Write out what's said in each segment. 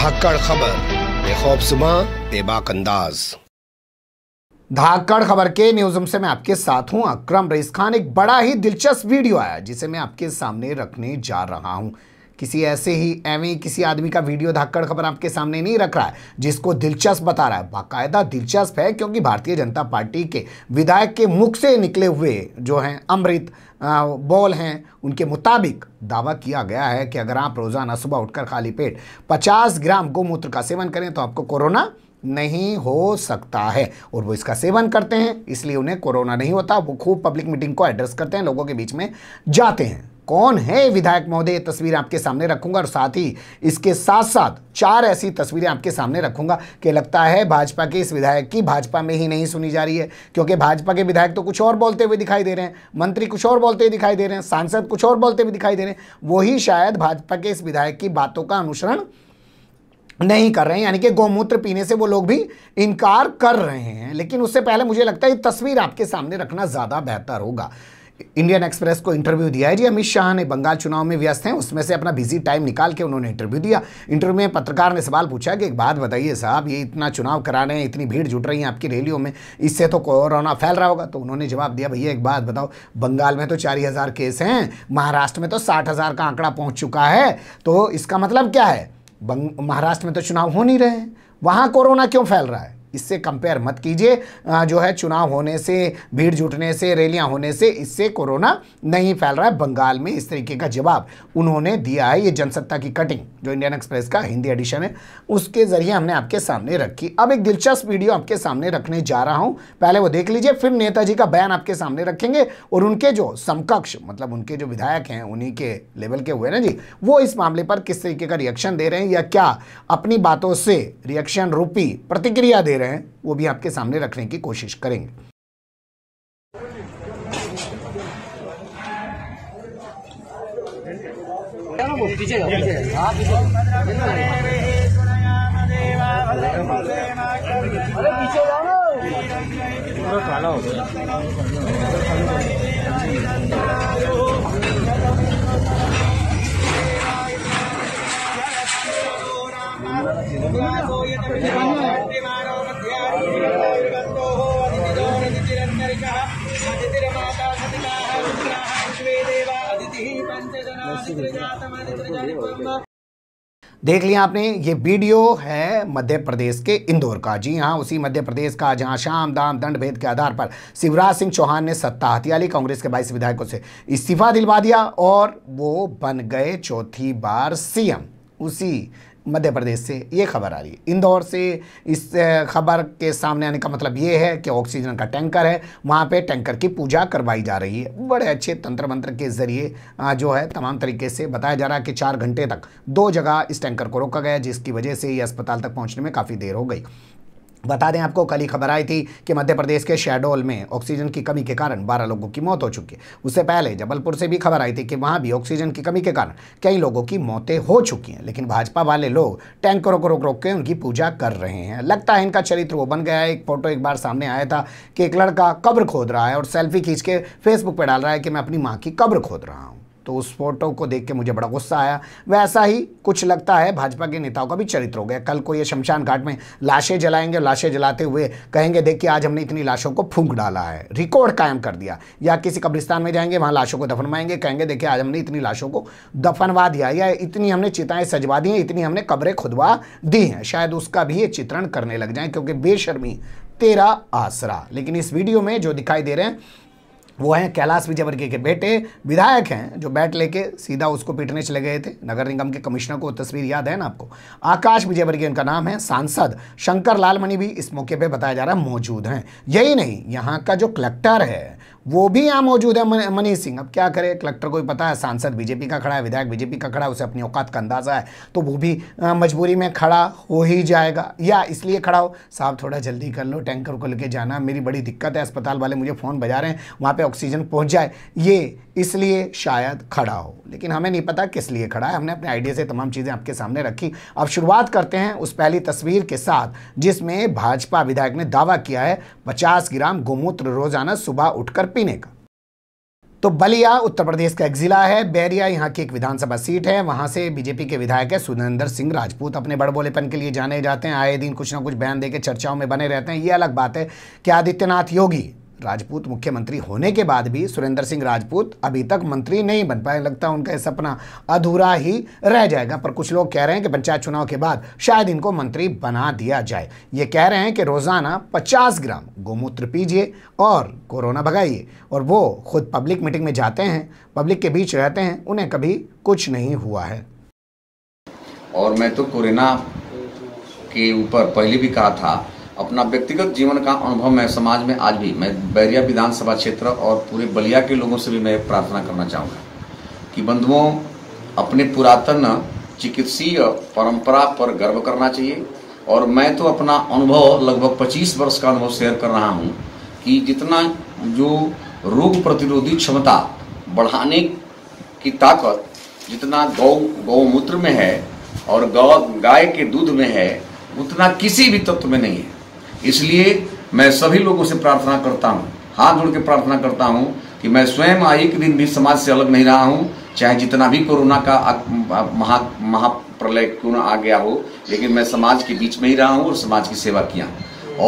धाकड़ खबर सुबह बेबाक अंदाज धाकड़ खबर के न्यूज से मैं आपके साथ हूं अक्रम रईस खान एक बड़ा ही दिलचस्प वीडियो आया जिसे मैं आपके सामने रखने जा रहा हूं किसी ऐसे ही एवं किसी आदमी का वीडियो धाकड़ खबर आपके सामने नहीं रख रहा है जिसको दिलचस्प बता रहा है बाकायदा दिलचस्प है क्योंकि भारतीय जनता पार्टी के विधायक के मुख से निकले हुए जो हैं अमृत बॉल हैं उनके मुताबिक दावा किया गया है कि अगर आप रोज़ाना सुबह उठकर खाली पेट पचास ग्राम गोमूत्र का सेवन करें तो आपको कोरोना नहीं हो सकता है और वो इसका सेवन करते हैं इसलिए उन्हें कोरोना नहीं होता वो खूब पब्लिक मीटिंग को एड्रेस करते हैं लोगों के बीच में जाते हैं कौन है विधायक महोदय ये तस्वीर आपके सामने रखूंगा और साथ ही इसके साथ साथ चार ऐसी तस्वीरें आपके सामने रखूंगा कि लगता है भाजपा के इस विधायक की भाजपा में ही नहीं सुनी जा रही है क्योंकि भाजपा के विधायक तो कुछ और बोलते हुए दिखाई दे रहे हैं मंत्री कुछ और बोलते हुए दिखाई दे रहे हैं सांसद कुछ और बोलते हुए दिखाई दे रहे हैं वही शायद भाजपा के इस विधायक की बातों का अनुसरण नहीं कर रहे हैं यानी कि गौमूत्र पीने से वो लोग भी इनकार कर रहे हैं लेकिन उससे पहले मुझे लगता है ये तस्वीर आपके सामने रखना ज़्यादा बेहतर होगा इंडियन एक्सप्रेस को इंटरव्यू दिया है जी अमित शाह ने बंगाल चुनाव में व्यस्त हैं उसमें से अपना बिजी टाइम निकाल के उन्होंने इंटरव्यू दिया इंटरव्यू में पत्रकार ने सवाल पूछा कि एक बात बताइए साहब ये इतना चुनाव करा रहे हैं इतनी भीड़ जुट रही है आपकी रैलियों में इससे तो कोरोना फैल रहा होगा तो उन्होंने जवाब दिया भैया एक बात बताओ बंगाल में तो चार केस हैं महाराष्ट्र में तो साठ का आंकड़ा पहुँच चुका है तो इसका मतलब क्या है महाराष्ट्र में तो चुनाव हो नहीं रहे हैं वहाँ कोरोना क्यों फैल रहा है इससे कंपेयर मत कीजिए जो है चुनाव होने से भीड़ जुटने से रैलियां होने से इससे कोरोना नहीं फैल रहा है बंगाल में इस तरीके का जवाब उन्होंने दिया है ये जनसत्ता की कटिंग जो इंडियन एक्सप्रेस का हिंदी एडिशन है उसके ज़रिए हमने आपके सामने रखी अब एक दिलचस्प वीडियो आपके सामने रखने जा रहा हूँ पहले वो देख लीजिए फिर नेताजी का बयान आपके सामने रखेंगे और उनके जो समकक्ष मतलब उनके जो विधायक हैं उन्हीं के लेवल के हुए ना जी वो इस मामले पर किस तरीके का रिएक्शन दे रहे हैं या क्या अपनी बातों से रिएक्शन रूपी प्रतिक्रिया दे रहे हैं वो भी आपके सामने रखने की कोशिश करेंगे ये हाँ, देख लिया आपने ये वीडियो है मध्य प्रदेश के इंदौर का जी हाँ उसी मध्य प्रदेश का जहाँ शाम दाम दंड भेद के आधार पर शिवराज सिंह चौहान ने सत्ता हथिया ली कांग्रेस के बाईस विधायकों से इस्तीफा दिलवा दिया और वो बन गए चौथी बार सीएम उसी मध्य प्रदेश से ये खबर आ रही है इंदौर से इस खबर के सामने आने का मतलब ये है कि ऑक्सीजन का टैंकर है वहाँ पे टैंकर की पूजा करवाई जा रही है बड़े अच्छे तंत्र मंत्र के ज़रिए जो है तमाम तरीके से बताया जा रहा है कि चार घंटे तक दो जगह इस टैंकर को रोका गया जिसकी वजह से ये अस्पताल तक पहुँचने में काफ़ी देर हो गई बता दें आपको कल ही खबर आई थी कि मध्य प्रदेश के शहडोल में ऑक्सीजन की कमी के कारण 12 लोगों की मौत हो चुकी है उससे पहले जबलपुर से भी खबर आई थी कि वहां भी ऑक्सीजन की कमी के कारण कई लोगों की मौतें हो चुकी हैं लेकिन भाजपा वाले लोग टैंकरों को रोक रोक के उनकी पूजा कर रहे हैं लगता है इनका चरित्र वो बन गया है एक फोटो एक बार सामने आया था कि एक लड़का कब्र खोद रहा है और सेल्फी खींच के फेसबुक पर डाल रहा है कि मैं अपनी माँ की कब्र खोद रहा हूँ तो उस फोटो को देख के मुझे बड़ा गुस्सा आया वैसा ही कुछ लगता है भाजपा के नेताओं का भी चरित्र हो गया कल को ये शमशान घाट में लाशें जलाएंगे लाशें जलाते हुए कहेंगे देखिए आज हमने इतनी लाशों को फूंक डाला है रिकॉर्ड कायम कर दिया या किसी कब्रिस्तान में जाएंगे वहाँ लाशों को दफनवाएंगे कहेंगे देखिए आज हमने इतनी लाशों को दफनवा दिया या इतनी हमने चिताएँ सजवा दी हैं इतनी हमने कब्रें खुदवा दी हैं शायद उसका भी ये चित्रण करने लग जाए क्योंकि बेशर्मी तेरा आसरा लेकिन इस वीडियो में जो दिखाई दे रहे हैं वो हैं कैलाश विजयवर्गीय के बेटे विधायक हैं जो बैट लेके सीधा उसको पीटने चले गए थे नगर निगम के कमिश्नर को तस्वीर याद है ना आपको आकाश विजयवर्गीय उनका नाम है सांसद शंकर लालमणि भी इस मौके पे बताया जा रहा है मौजूद हैं यही नहीं यहाँ का जो कलेक्टर है वो भी यहाँ मौजूद है मनीष सिंह अब क्या करे कलेक्टर को भी पता है सांसद बीजेपी का खड़ा है विधायक बीजेपी का खड़ा है उसे अपनी औकात का अंदाज़ा है तो वो भी मजबूरी में खड़ा हो ही जाएगा या इसलिए खड़ा हो साहब थोड़ा जल्दी कर लो टैंकर को लेके जाना मेरी बड़ी दिक्कत है अस्पताल वाले मुझे फ़ोन बजा रहे हैं वहाँ पर ऑक्सीजन पहुँच जाए ये इसलिए शायद खड़ा हो लेकिन हमें नहीं पता किस लिए खड़ा है हमने अपने आइडिया से तमाम चीज़ें आपके सामने रखी अब शुरुआत करते हैं उस पहली तस्वीर के साथ जिसमें भाजपा विधायक ने दावा किया है पचास ग्राम गोमूत्र रोजाना सुबह उठकर पीने का तो बलिया उत्तर प्रदेश का एक जिला है बैरिया यहाँ की एक विधानसभा सीट है वहाँ से बीजेपी के विधायक है सुरेंद्र सिंह राजपूत अपने बड़बोलेपन के लिए जाने जाते हैं आए दिन कुछ ना कुछ बयान देके चर्चाओं में बने रहते हैं ये अलग बात है कि आदित्यनाथ योगी राजपूत मुख्यमंत्री होने के बाद भी सुरेंद्र सिंह राजपूत अभी तक मंत्री नहीं बन पाए लगता उनका यह सपना अधूरा ही रह जाएगा पर कुछ लोग कह रहे हैं कि पंचायत चुनाव के बाद शायद इनको मंत्री बना दिया जाए ये कह रहे हैं कि रोज़ाना पचास ग्राम गोमूत्र पीजिए और कोरोना भगाइए और वो खुद पब्लिक मीटिंग में जाते हैं पब्लिक के बीच रहते हैं उन्हें कभी कुछ नहीं हुआ है और मैं तो कोरोना के ऊपर पहले भी कहा था अपना व्यक्तिगत जीवन का अनुभव मैं समाज में आज भी मैं बैरिया विधानसभा क्षेत्र और पूरे बलिया के लोगों से भी मैं प्रार्थना करना चाहूँगा कि बंधुओं अपने पुरातन चिकित्सीय परंपरा पर गर्व करना चाहिए और मैं तो अपना अनुभव लगभग 25 वर्ष का अनुभव शेयर कर रहा हूँ कि जितना जो रोग प्रतिरोधी क्षमता बढ़ाने की ताकत जितना गौ गौमूत्र में है और गौ गाय के दूध में है उतना किसी भी तत्व में नहीं है इसलिए मैं सभी लोगों से प्रार्थना करता हूँ हाथ जोड़ के प्रार्थना करता हूँ कि मैं स्वयं एक दिन भी समाज से अलग नहीं रहा हूँ चाहे जितना भी कोरोना का महा महाप्रलय क्यों ना आ गया हो लेकिन मैं समाज के बीच में ही रहा हूँ और समाज की सेवा किया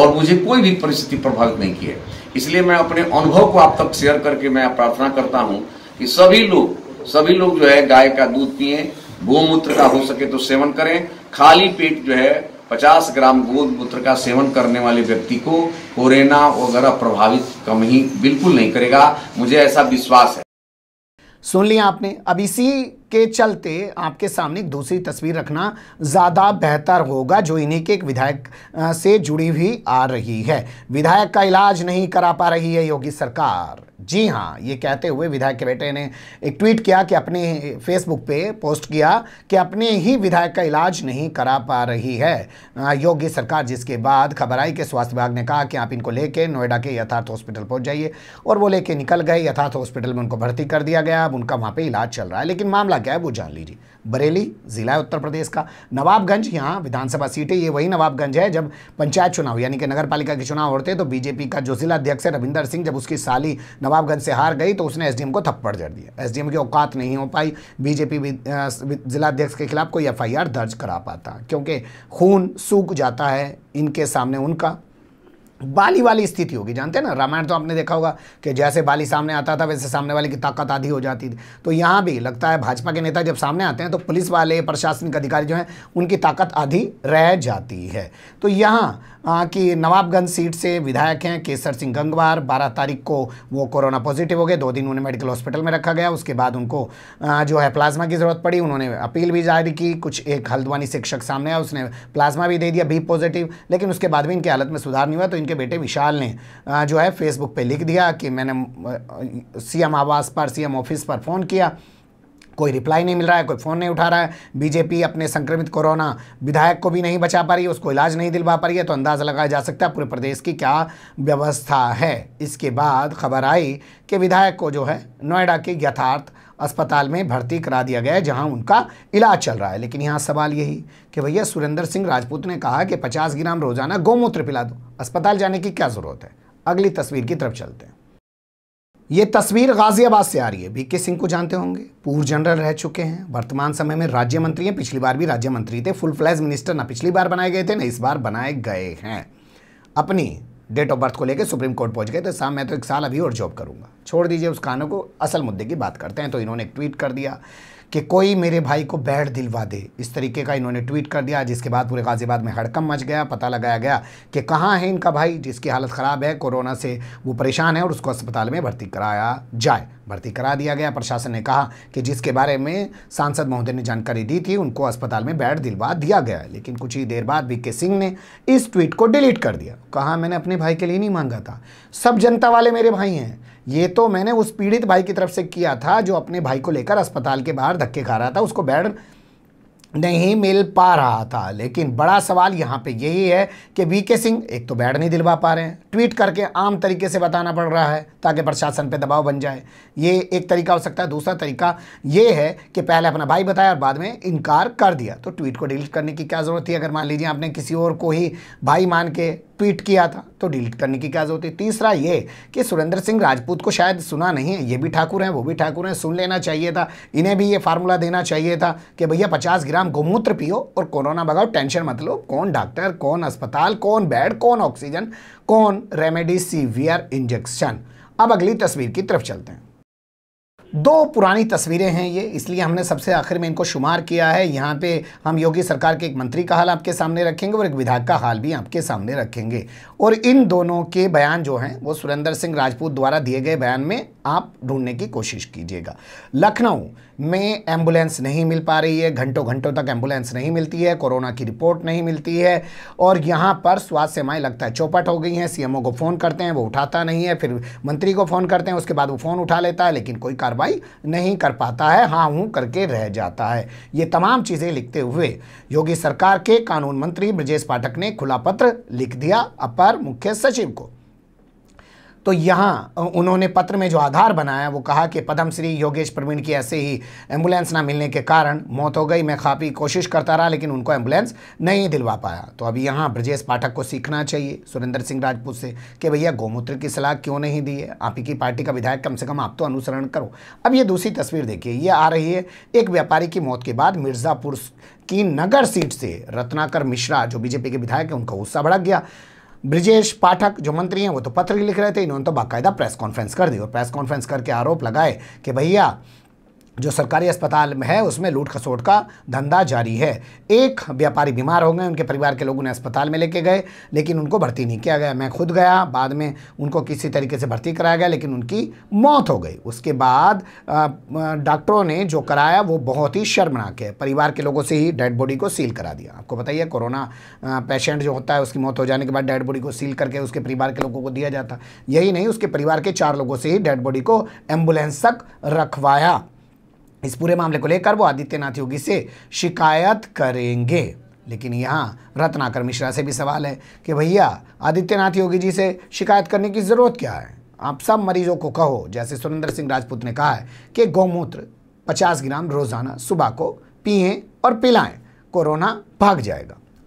और मुझे कोई भी परिस्थिति प्रभावित नहीं की है इसलिए मैं अपने अनुभव को आप तक शेयर करके मैं प्रार्थना करता हूँ कि सभी लोग सभी लोग जो है गाय का दूध पिए गोमूत्र का हो सके तो सेवन करें खाली पेट जो है पचास ग्राम गोद मूत्र का सेवन करने वाले व्यक्ति को कोरेना वगैरह प्रभावित कम ही बिल्कुल नहीं करेगा मुझे ऐसा विश्वास है सुन लिया आपने अब इसी के चलते आपके सामने एक दूसरी तस्वीर रखना ज़्यादा बेहतर होगा जो इन्हीं के एक विधायक से जुड़ी हुई आ रही है विधायक का इलाज नहीं करा पा रही है योगी सरकार जी हाँ ये कहते हुए विधायक के बेटे ने एक ट्वीट किया कि अपने फेसबुक पे पोस्ट किया कि अपने ही विधायक का इलाज नहीं करा पा रही है योगी सरकार जिसके बाद खबर आई कि स्वास्थ्य विभाग ने कहा कि आप इनको लेके नोएडा के यथार्थ हॉस्पिटल पहुंच जाइए और वो लेके निकल गए यथार्थ हॉस्पिटल में उनको भर्ती कर दिया गया अब उनका वहाँ पर इलाज चल रहा है लेकिन मामला क्या क्या है वो जान लीजिए बरेली ज़िला है उत्तर प्रदेश का नवाबगंज यहाँ विधानसभा सीट है ये वही नवाबगंज है जब पंचायत चुनाव यानी कि नगर पालिका के चुनाव होते हैं तो बीजेपी का जो जिला अध्यक्ष है रविंदर सिंह जब उसकी साली नवाबगंज से हार गई तो उसने एसडीएम को थप्पड़ जड़ दिया एसडीएम की औकात नहीं हो पाई बीजेपी जिला अध्यक्ष के खिलाफ कोई एफ दर्ज करा पाता क्योंकि खून सूख जाता है इनके सामने उनका बाली वाली स्थिति होगी जानते हैं ना रामायण तो आपने देखा होगा कि जैसे बाली सामने आता था वैसे सामने वाले की ताकत आधी हो जाती थी तो यहाँ भी लगता है भाजपा के नेता जब सामने आते हैं तो पुलिस वाले प्रशासनिक अधिकारी जो हैं उनकी ताकत आधी रह जाती है तो यहाँ कि नवाबगंज सीट से विधायक हैं केसर सिंह गंगवार 12 तारीख को वो कोरोना पॉजिटिव हो गए दो दिन उन्हें मेडिकल हॉस्पिटल में रखा गया उसके बाद उनको जो है प्लाज्मा की ज़रूरत पड़ी उन्होंने अपील भी जारी की कुछ एक हल्द्वानी शिक्षक सामने आया उसने प्लाज्मा भी दे दिया भी पॉजिटिव लेकिन उसके बाद भी इनकी हालत में सुधार नहीं हुआ तो इनके बेटे विशाल ने जो है फेसबुक पर लिख दिया कि मैंने सी आवास पर सी ऑफिस पर फ़ोन किया कोई रिप्लाई नहीं मिल रहा है कोई फ़ोन नहीं उठा रहा है बीजेपी अपने संक्रमित कोरोना विधायक को भी नहीं बचा पा रही है उसको इलाज नहीं दिलवा पा रही है तो अंदाज़ा लगाया जा सकता है पूरे प्रदेश की क्या व्यवस्था है इसके बाद खबर आई कि विधायक को जो है नोएडा के यथार्थ अस्पताल में भर्ती करा दिया गया है जहां उनका इलाज चल रहा है लेकिन यहाँ सवाल यही कि भैया सुरेंद्र सिंह राजपूत ने कहा कि 50 ग्राम रोजाना गौमूत्र पिला दो अस्पताल जाने की क्या ज़रूरत है अगली तस्वीर की तरफ चलते हैं ये तस्वीर गाजियाबाद से आ रही है बीके सिंह को जानते होंगे पूर्व जनरल रह चुके हैं वर्तमान समय में राज्य मंत्री हैं पिछली बार भी राज्य मंत्री थे फुल फ्लैज मिनिस्टर ना पिछली बार बनाए गए थे ना इस बार बनाए गए हैं अपनी डेट ऑफ बर्थ को लेकर सुप्रीम कोर्ट पहुंच गए तो साहब मैं तो एक साल अभी और जॉब करूंगा छोड़ दीजिए उस खानों को असल मुद्दे की बात करते हैं तो इन्होंने एक ट्वीट कर दिया कि कोई मेरे भाई को बैठ दिलवा दे इस तरीके का इन्होंने ट्वीट कर दिया जिसके बाद पूरे गाज़ीबाद में हड़कम मच गया पता लगाया गया कि कहाँ है इनका भाई जिसकी हालत ख़राब है कोरोना से वो परेशान है और उसको अस्पताल में भर्ती कराया जाए भर्ती करा दिया गया प्रशासन ने कहा कि जिसके बारे में सांसद महोदय ने जानकारी दी थी उनको अस्पताल में बेड दिलवा दिया गया लेकिन कुछ ही देर बाद वी सिंह ने इस ट्वीट को डिलीट कर दिया कहा मैंने अपने भाई के लिए नहीं मांगा था सब जनता वाले मेरे भाई हैं ये तो मैंने उस पीड़ित भाई की तरफ से किया था जो अपने भाई को लेकर अस्पताल के बाहर धक्के खा रहा था उसको बेड नहीं मिल पा रहा था लेकिन बड़ा सवाल यहाँ पे यही है कि वी के सिंह एक तो बैठ नहीं दिलवा पा रहे हैं ट्वीट करके आम तरीके से बताना पड़ रहा है ताकि प्रशासन पे दबाव बन जाए ये एक तरीका हो सकता है दूसरा तरीका ये है कि पहले अपना भाई बताया और बाद में इनकार कर दिया तो ट्वीट को डिलीट करने की क्या ज़रूरत थी अगर मान लीजिए आपने किसी और को ही भाई मान के ट्वीट किया था तो डिलीट करने की क्या जरूरत है तीसरा ये कि सुरेंद्र सिंह राजपूत को शायद सुना नहीं है ये भी ठाकुर हैं वो भी ठाकुर हैं सुन लेना चाहिए था इन्हें भी ये फार्मूला देना चाहिए था कि भैया पचास ग्राम गोमूत्र पियो और कोरोना भगाओ टेंशन मत लो कौन डॉक्टर कौन अस्पताल कौन बेड कौन ऑक्सीजन कौन रेमेडी सीवियर इंजेक्शन अब अगली तस्वीर की तरफ चलते हैं दो पुरानी तस्वीरें हैं ये इसलिए हमने सबसे आखिर में इनको शुमार किया है यहाँ पे हम योगी सरकार के एक मंत्री का हाल आपके सामने रखेंगे और एक विधायक का हाल भी आपके सामने रखेंगे और इन दोनों के बयान जो हैं वो सुरेंद्र सिंह राजपूत द्वारा दिए गए बयान में आप ढूंढने की कोशिश कीजिएगा लखनऊ में एम्बुलेंस नहीं मिल पा रही है घंटों घंटों तक एम्बुलेंस नहीं मिलती है कोरोना की रिपोर्ट नहीं मिलती है और यहाँ पर स्वास्थ्य सेवाएं लगता है चौपट हो गई हैं सीएमओ को फ़ोन करते हैं वो उठाता नहीं है फिर मंत्री को फ़ोन करते हैं उसके बाद वो फ़ोन उठा लेता है लेकिन कोई कार्रवाई नहीं कर पाता है हाँ हूँ करके रह जाता है ये तमाम चीज़ें लिखते हुए योगी सरकार के कानून मंत्री ब्रजेश पाठक ने खुला पत्र लिख दिया अपर मुख्य सचिव को तो यहाँ उन्होंने पत्र में जो आधार बनाया वो कहा कि पद्मश्री योगेश प्रवीण की ऐसे ही एम्बुलेंस ना मिलने के कारण मौत हो गई मैं काफ़ी कोशिश करता रहा लेकिन उनको एम्बुलेंस नहीं दिलवा पाया तो अभी यहाँ ब्रजेश पाठक को सीखना चाहिए सुरेंद्र सिंह राजपूत से कि भैया गौमूत्र की सलाह क्यों नहीं दी है आप ही की पार्टी का विधायक कम से कम आप तो अनुसरण करो अब ये दूसरी तस्वीर देखिए ये आ रही है एक व्यापारी की मौत के बाद मिर्ज़ापुर की नगर सीट से रत्नाकर मिश्रा जो बीजेपी के विधायक हैं उनका गुस्सा भड़क गया ब्रिजेश पाठक जो मंत्री हैं वो तो पत्र लिख रहे थे इन्होंने तो बाकायदा प्रेस कॉन्फ्रेंस कर दी और प्रेस कॉन्फ्रेंस करके आरोप लगाए कि भैया जो सरकारी अस्पताल में है उसमें लूट खसोट का धंधा जारी है एक व्यापारी बीमार हो गए उनके परिवार के लोग उन्हें अस्पताल में लेके गए लेकिन उनको भर्ती नहीं किया गया मैं खुद गया बाद में उनको किसी तरीके से भर्ती कराया गया लेकिन उनकी मौत हो गई उसके बाद डॉक्टरों ने जो कराया वो बहुत ही शर्मनाक है परिवार के लोगों से ही डेड बॉडी को सील करा दिया आपको बताइए कोरोना पेशेंट जो होता है उसकी मौत हो जाने के बाद डेड बॉडी को सील करके उसके परिवार के लोगों को दिया जाता यही नहीं उसके परिवार के चार लोगों से ही डेड बॉडी को एम्बुलेंस तक रखवाया इस पूरे मामले को लेकर वो आदित्यनाथ योगी से शिकायत करेंगे लेकिन यहाँ रत्नाकर मिश्रा से भी सवाल है कि भैया आदित्यनाथ योगी जी से शिकायत करने की ज़रूरत क्या है आप सब मरीजों को कहो जैसे सुरेंद्र सिंह राजपूत ने कहा है कि गौमूत्र 50 ग्राम रोज़ाना सुबह को पिए और पिलाएं कोरोना भाग जाएगा